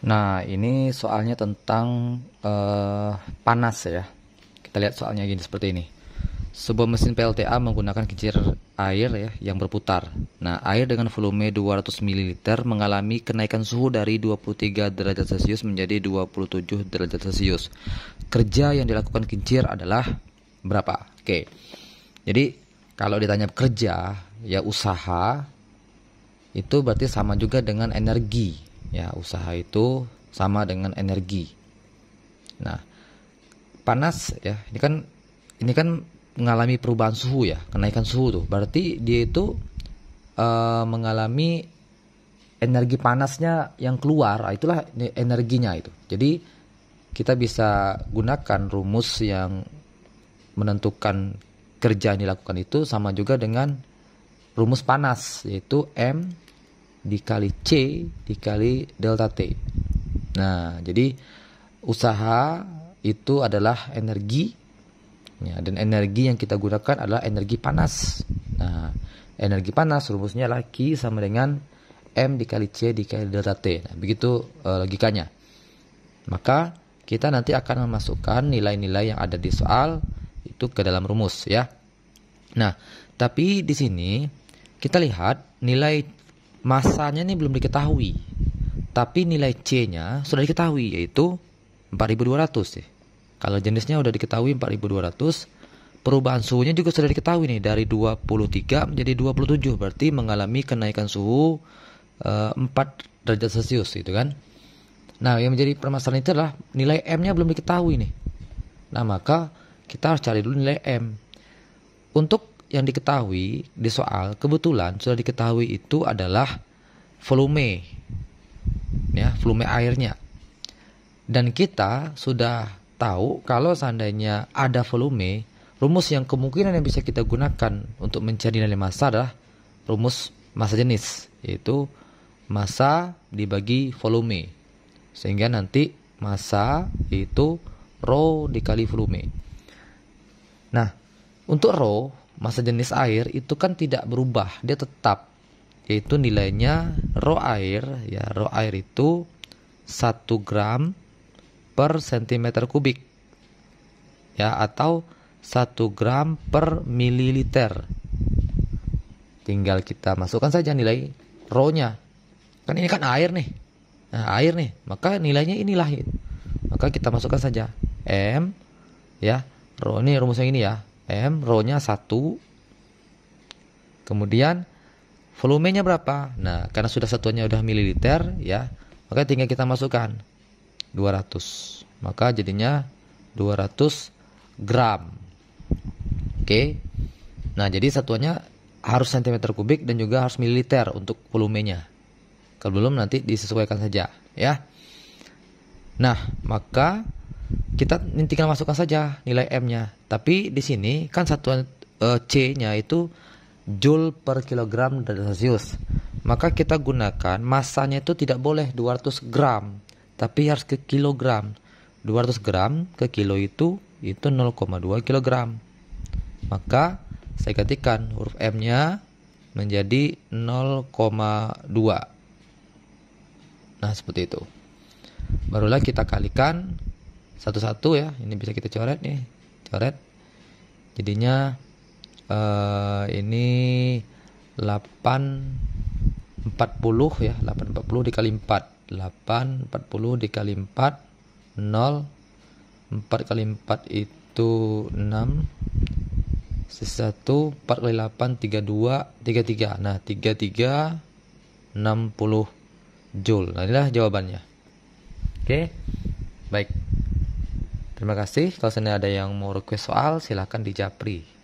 Nah, ini soalnya tentang uh, panas ya. Kita lihat soalnya gini seperti ini. Sebuah mesin PLTA menggunakan kincir air ya yang berputar. Nah, air dengan volume 200 ml mengalami kenaikan suhu dari 23 derajat Celcius menjadi 27 derajat Celcius. Kerja yang dilakukan kincir adalah berapa? Oke. Jadi, kalau ditanya kerja, ya usaha itu berarti sama juga dengan energi Ya, usaha itu sama dengan energi. Nah, panas ya, ini kan ini kan mengalami perubahan suhu ya, kenaikan suhu tuh. Berarti dia itu e, mengalami energi panasnya yang keluar, ah, itulah energinya itu. Jadi kita bisa gunakan rumus yang menentukan kerja yang dilakukan itu sama juga dengan rumus panas yaitu M dikali C dikali delta T. Nah, jadi usaha itu adalah energi ya, dan energi yang kita gunakan adalah energi panas. Nah, energi panas rumusnya lagi sama dengan M dikali C dikali delta T. Nah, begitu uh, logikanya. Maka kita nanti akan memasukkan nilai-nilai yang ada di soal itu ke dalam rumus ya. Nah, tapi di sini kita lihat nilai masanya ini belum diketahui tapi nilai C-nya sudah diketahui yaitu 4200 ya. Kalau jenisnya sudah diketahui 4200, perubahan suhunya juga sudah diketahui nih dari 23 menjadi 27 berarti mengalami kenaikan suhu e, eh, 4 derajat Celcius gitu kan. Nah, yang menjadi permasalahan itu adalah nilai M-nya belum diketahui nih. Nah, maka kita harus cari dulu nilai M. Untuk yang diketahui di soal kebetulan sudah diketahui itu adalah volume ya volume airnya dan kita sudah tahu kalau seandainya ada volume rumus yang kemungkinan yang bisa kita gunakan untuk mencari nilai massa adalah rumus massa jenis yaitu massa dibagi volume sehingga nanti massa itu rho dikali volume nah untuk rho masa jenis air itu kan tidak berubah, dia tetap yaitu nilainya rho air ya rho air itu 1 gram per cm kubik ya atau 1 gram per mililiter tinggal kita masukkan saja nilai rho nya kan ini kan air nih nah, air nih maka nilainya inilah maka kita masukkan saja m ya rho ini rumus yang ini ya m rownya satu, kemudian volumenya berapa nah karena sudah satuannya udah mililiter ya maka tinggal kita masukkan 200 maka jadinya 200 gram oke nah jadi satuannya harus cm kubik dan juga harus mililiter untuk volumenya kalau belum nanti disesuaikan saja ya nah maka kita tinggal masukkan saja nilai M-nya. Tapi di sini kan satuan uh, e, C-nya itu joule per kilogram Celsius. Maka kita gunakan massanya itu tidak boleh 200 gram, tapi harus ke kilogram. 200 gram ke kilo itu itu 0,2 kilogram. Maka saya gantikan huruf M-nya menjadi 0,2. Nah, seperti itu. Barulah kita kalikan satu-satu ya ini bisa kita coret nih coret jadinya eh, ini 840 ya 840 dikali 4 840 dikali 4 0 4 kali 4 itu 6 1 4 kali 8 32 33 nah 33 60 joule nah inilah jawabannya oke okay. baik Terima kasih. Kalau seandainya ada yang mau request soal, silahkan di Japri.